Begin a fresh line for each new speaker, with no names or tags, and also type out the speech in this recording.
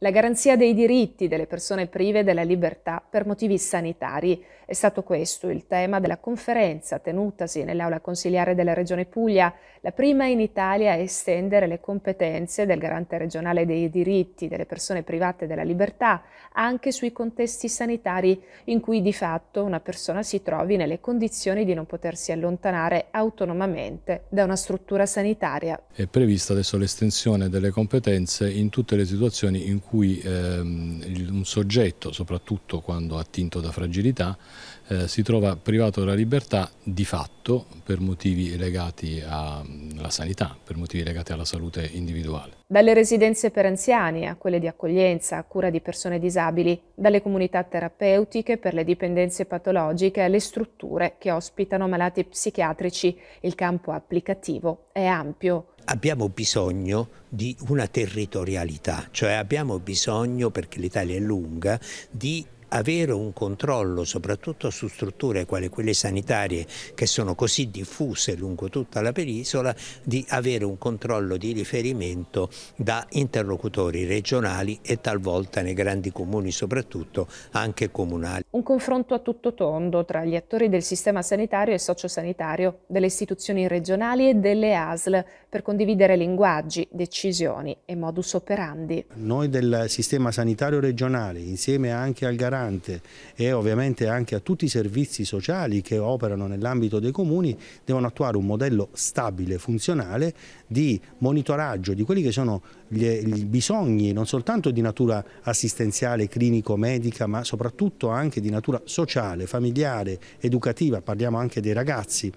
La garanzia dei diritti delle persone prive della libertà per motivi sanitari è stato questo il tema della conferenza tenutasi nell'aula consiliare della Regione Puglia, la prima in Italia a estendere le competenze del garante regionale dei diritti delle persone private della libertà anche sui contesti sanitari in cui di fatto una persona si trovi nelle condizioni di non potersi allontanare autonomamente da una struttura sanitaria.
È prevista adesso l'estensione delle competenze in tutte le situazioni in cui cui ehm, un soggetto, soprattutto quando attinto da fragilità, eh, si trova privato della libertà di fatto per motivi legati a nella sanità per motivi legati alla salute individuale.
Dalle residenze per anziani a quelle di accoglienza, a cura di persone disabili, dalle comunità terapeutiche per le dipendenze patologiche alle strutture che ospitano malati psichiatrici, il campo applicativo è ampio
abbiamo bisogno di una territorialità, cioè abbiamo bisogno, perché l'Italia è lunga, di avere un controllo soprattutto su strutture quali quelle sanitarie che sono così diffuse lungo tutta la penisola, di avere un controllo di riferimento da interlocutori regionali e talvolta nei grandi comuni soprattutto anche comunali.
Un confronto a tutto tondo tra gli attori del sistema sanitario e sociosanitario, delle istituzioni regionali e delle ASL per condividere linguaggi, decisioni e modus operandi.
Noi del sistema sanitario regionale insieme anche al garante ristorante e ovviamente anche a tutti i servizi sociali che operano nell'ambito dei comuni devono attuare un modello stabile, funzionale di monitoraggio di quelli che sono i bisogni non soltanto di natura assistenziale, clinico-medica ma soprattutto anche di natura sociale,
familiare, educativa, parliamo anche dei ragazzi.